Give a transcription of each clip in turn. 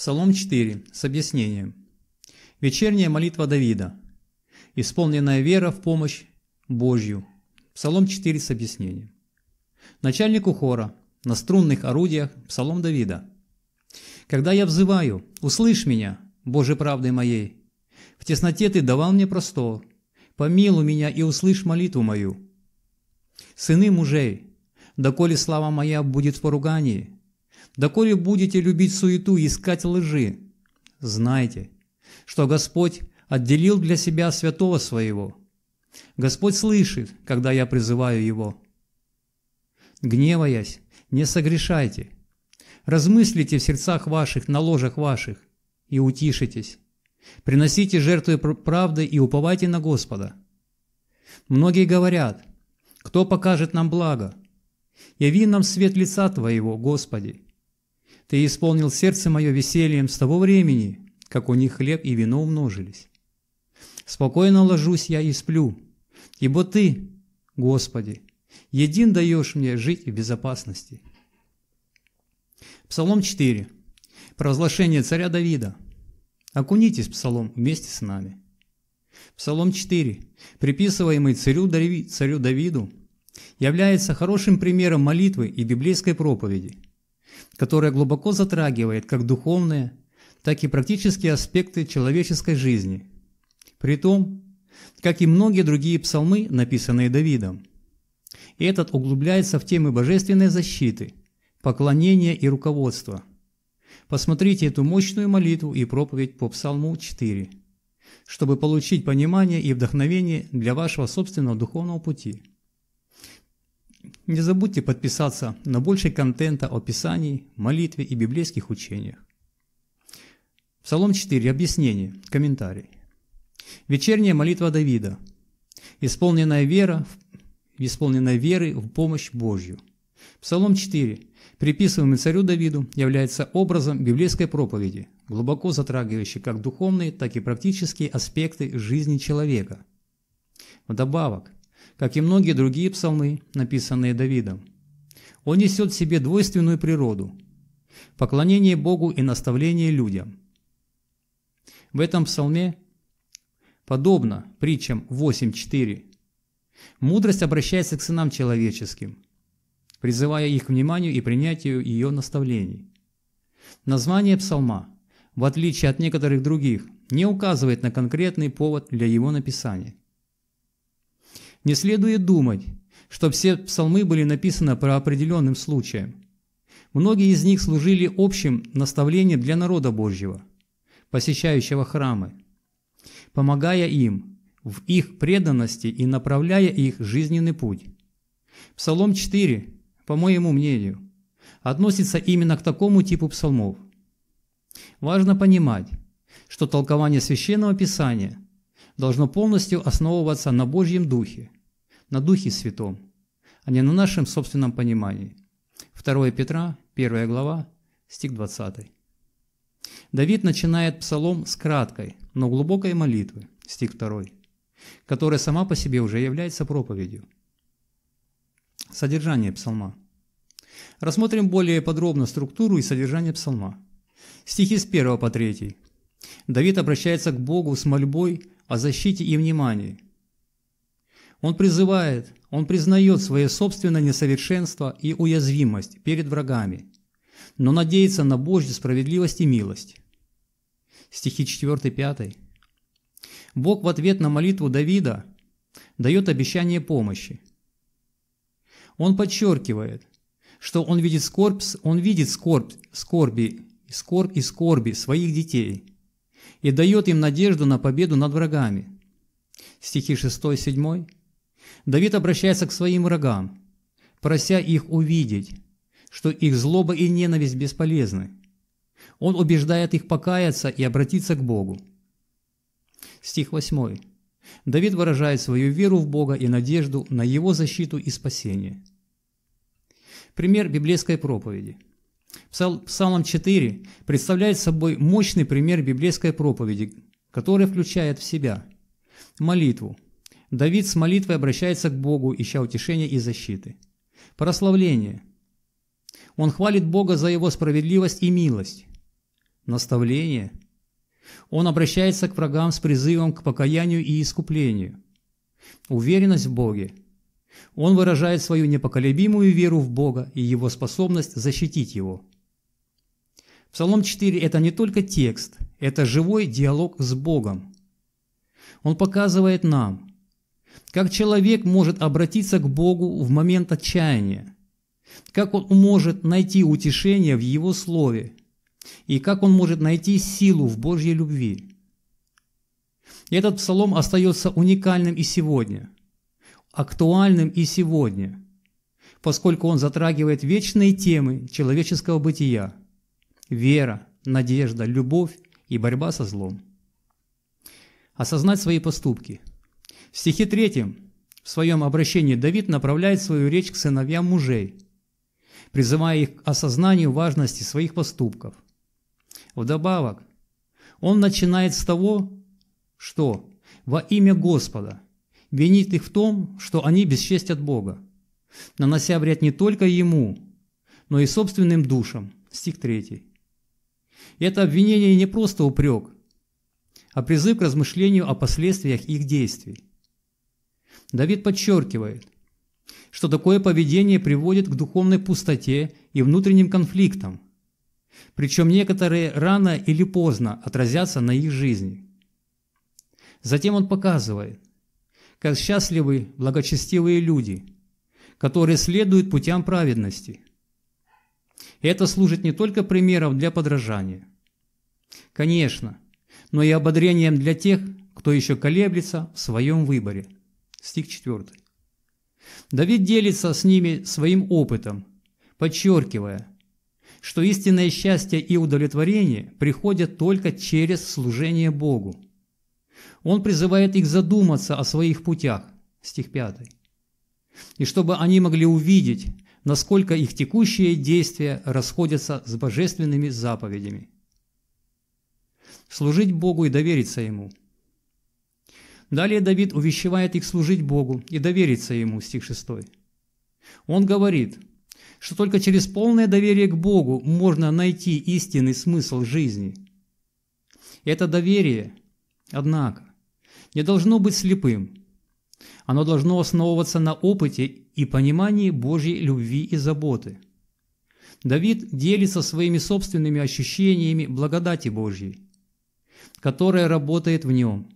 Псалом 4. С объяснением. Вечерняя молитва Давида. Исполненная вера в помощь Божью. Псалом 4 с объяснением. Начальнику хора на струнных орудиях Псалом Давида. «Когда я взываю, услышь меня, Боже правды моей. В тесноте Ты давал мне простор. Помилуй меня и услышь молитву мою. Сыны мужей, доколе слава моя будет в поругании, Доколе будете любить суету и искать лжи, знайте, что Господь отделил для себя святого своего. Господь слышит, когда я призываю его. Гневаясь, не согрешайте. Размыслите в сердцах ваших, на ложах ваших, и утишитесь. Приносите жертвы правды и уповайте на Господа. Многие говорят, кто покажет нам благо? Яви нам свет лица Твоего, Господи. Ты исполнил сердце мое весельем с того времени, как у них хлеб и вино умножились. Спокойно ложусь я и сплю, ибо Ты, Господи, един даешь мне жить в безопасности. Псалом 4. Провозглашение царя Давида. Окунитесь псалом вместе с нами. Псалом 4, приписываемый царю, Дави, царю Давиду, является хорошим примером молитвы и библейской проповеди – которая глубоко затрагивает как духовные, так и практические аспекты человеческой жизни. Притом, как и многие другие псалмы, написанные Давидом. этот углубляется в темы божественной защиты, поклонения и руководства. Посмотрите эту мощную молитву и проповедь по Псалму 4, чтобы получить понимание и вдохновение для вашего собственного духовного пути. Не забудьте подписаться на больше контента о Писании, молитве и библейских учениях. Псалом 4. Объяснение. Комментарий. Вечерняя молитва Давида. Исполненная вера, исполненная веры в помощь Божью. Псалом 4, приписываемый царю Давиду, является образом библейской проповеди, глубоко затрагивающей как духовные, так и практические аспекты жизни человека. Вдобавок, как и многие другие псалмы, написанные Давидом. Он несет в себе двойственную природу – поклонение Богу и наставление людям. В этом псалме, подобно притчам 8.4, мудрость обращается к сынам человеческим, призывая их к вниманию и принятию ее наставлений. Название псалма, в отличие от некоторых других, не указывает на конкретный повод для его написания – не следует думать, что все псалмы были написаны про определенным случаем. Многие из них служили общим наставлением для народа Божьего, посещающего храмы, помогая им в их преданности и направляя их жизненный путь. Псалом 4, по моему мнению, относится именно к такому типу псалмов. Важно понимать, что толкование Священного Писания – должно полностью основываться на Божьем Духе, на Духе Святом, а не на нашем собственном понимании. 2 Петра, 1 глава, стих 20. Давид начинает псалом с краткой, но глубокой молитвы, стих 2, которая сама по себе уже является проповедью. Содержание псалма. Рассмотрим более подробно структуру и содержание псалма. Стихи с 1 по 3. Давид обращается к Богу с мольбой о защите и внимании. Он призывает, он признает свое собственное несовершенство и уязвимость перед врагами, но надеется на Божью справедливость и милость. Стихи 4-5. Бог в ответ на молитву Давида дает обещание помощи. Он подчеркивает, что он видит скорбь, он видит скорбь, скорби, скорбь и скорби своих детей и дает им надежду на победу над врагами. Стихи 6-7. Давид обращается к своим врагам, прося их увидеть, что их злоба и ненависть бесполезны. Он убеждает их покаяться и обратиться к Богу. Стих 8. Давид выражает свою веру в Бога и надежду на Его защиту и спасение. Пример библейской проповеди – Псалом 4 представляет собой мощный пример библейской проповеди, которая включает в себя молитву. Давид с молитвой обращается к Богу, ища утешения и защиты. Прославление. Он хвалит Бога за его справедливость и милость. Наставление. Он обращается к врагам с призывом к покаянию и искуплению. Уверенность в Боге. Он выражает свою непоколебимую веру в Бога и его способность защитить его – Псалом 4 – это не только текст, это живой диалог с Богом. Он показывает нам, как человек может обратиться к Богу в момент отчаяния, как он может найти утешение в Его Слове и как он может найти силу в Божьей любви. этот псалом остается уникальным и сегодня, актуальным и сегодня, поскольку он затрагивает вечные темы человеческого бытия – вера, надежда, любовь и борьба со злом. Осознать свои поступки. В стихе 3 в своем обращении Давид направляет свою речь к сыновьям мужей, призывая их к осознанию важности своих поступков. Вдобавок, он начинает с того, что во имя Господа винит их в том, что они бесчестят Бога, нанося вред не только ему, но и собственным душам. Стих третий. И это обвинение не просто упрек, а призыв к размышлению о последствиях их действий. Давид подчеркивает, что такое поведение приводит к духовной пустоте и внутренним конфликтам, причем некоторые рано или поздно отразятся на их жизни. Затем он показывает, как счастливы благочестивые люди, которые следуют путям праведности – это служит не только примером для подражания. Конечно, но и ободрением для тех, кто еще колеблется в своем выборе. Стих 4. Давид делится с ними своим опытом, подчеркивая, что истинное счастье и удовлетворение приходят только через служение Богу. Он призывает их задуматься о своих путях, стих 5, и чтобы они могли увидеть, насколько их текущие действия расходятся с божественными заповедями. Служить Богу и довериться Ему. Далее Давид увещевает их служить Богу и довериться Ему, стих 6. Он говорит, что только через полное доверие к Богу можно найти истинный смысл жизни. Это доверие, однако, не должно быть слепым – оно должно основываться на опыте и понимании Божьей любви и заботы. Давид делится своими собственными ощущениями благодати Божьей, которая работает в нем.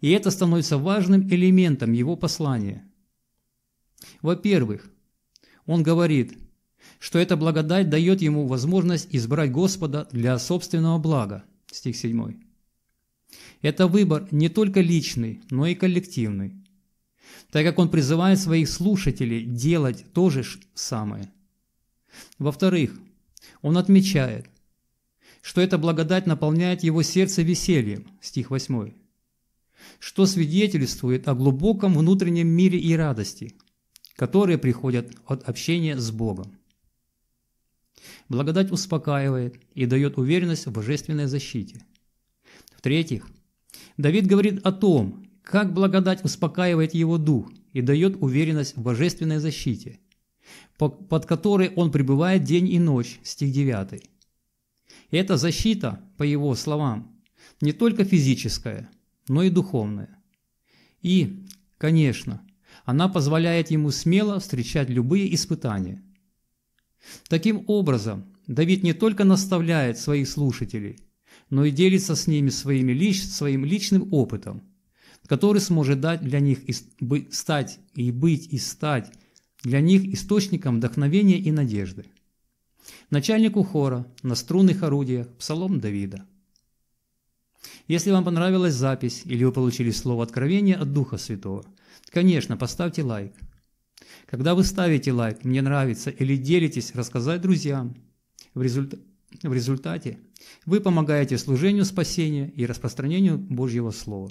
И это становится важным элементом его послания. Во-первых, он говорит, что эта благодать дает ему возможность избрать Господа для собственного блага. Стих 7. Это выбор не только личный, но и коллективный так как он призывает своих слушателей делать то же самое. Во-вторых, он отмечает, что эта благодать наполняет его сердце весельем, стих 8, что свидетельствует о глубоком внутреннем мире и радости, которые приходят от общения с Богом. Благодать успокаивает и дает уверенность в божественной защите. В-третьих, Давид говорит о том, как благодать успокаивает его дух и дает уверенность в божественной защите, под которой он пребывает день и ночь, стих 9. Эта защита, по его словам, не только физическая, но и духовная. И, конечно, она позволяет ему смело встречать любые испытания. Таким образом, Давид не только наставляет своих слушателей, но и делится с ними своими лич, своим личным опытом – который сможет дать для них и стать и быть и стать для них источником вдохновения и надежды. Начальнику хора на струнных орудиях Псалом Давида. Если вам понравилась запись или вы получили слово откровения от Духа Святого, конечно, поставьте лайк. Когда вы ставите лайк «Мне нравится» или делитесь рассказать друзьям, в, результ... в результате вы помогаете служению спасения и распространению Божьего Слова.